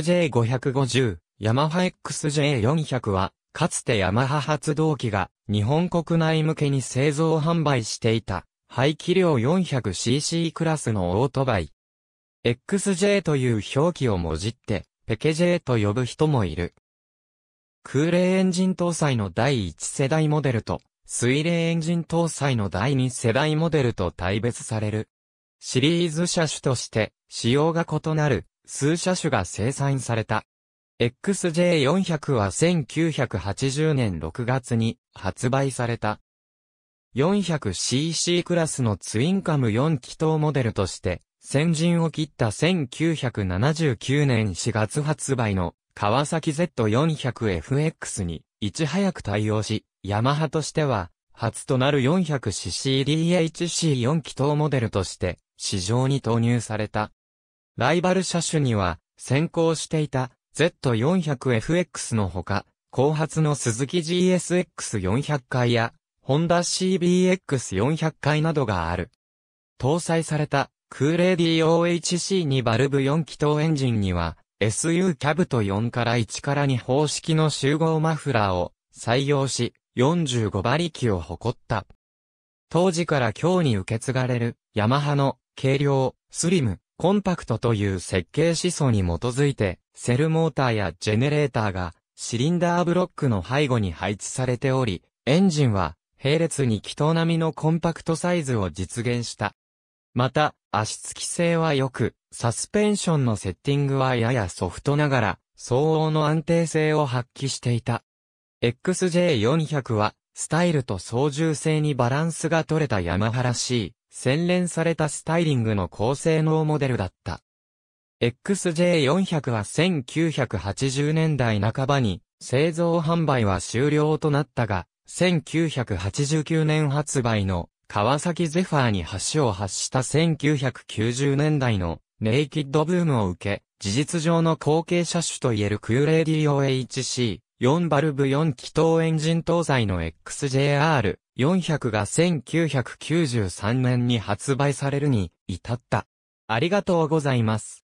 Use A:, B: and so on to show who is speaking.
A: J550、ヤマハ XJ400 は、かつてヤマハ発動機が日本国内向けに製造販売していた、排気量 400cc クラスのオートバイ。XJ という表記をもじって、ペケ J と呼ぶ人もいる。空冷エンジン搭載の第1世代モデルと、水冷エンジン搭載の第2世代モデルと大別される。シリーズ車種として、仕様が異なる、数車種が生産された。XJ400 は1980年6月に発売された。400cc クラスのツインカム4気筒モデルとして先陣を切った1979年4月発売の川崎 Z400FX にいち早く対応し、ヤマハとしては初となる 400ccDHC4 気筒モデルとして市場に投入された。ライバル車種には、先行していた Z400FX のほか、後発の鈴木 GSX400 回や、ホンダ CBX400 回などがある。搭載された、クーレー DOHC2 バルブ4気筒エンジンには、SU キャブと4から1から2方式の集合マフラーを採用し、45馬力を誇った。当時から今日に受け継がれる、ヤマハの軽量、スリム、コンパクトという設計思想に基づいて、セルモーターやジェネレーターがシリンダーブロックの背後に配置されており、エンジンは並列に気筒並みのコンパクトサイズを実現した。また、足つき性は良く、サスペンションのセッティングはややソフトながら、相応の安定性を発揮していた。XJ400 は、スタイルと操縦性にバランスが取れた山原らしい、洗練されたスタイリングの高性能モデルだった。XJ400 は1980年代半ばに製造販売は終了となったが、1989年発売の川崎ゼファーに橋を発した1990年代のネイキッドブームを受け、事実上の後継車種といえるクーレーデー o h c 4バルブ4気筒エンジン搭載の XJR400 が1993年に発売されるに至った。ありがとうございます。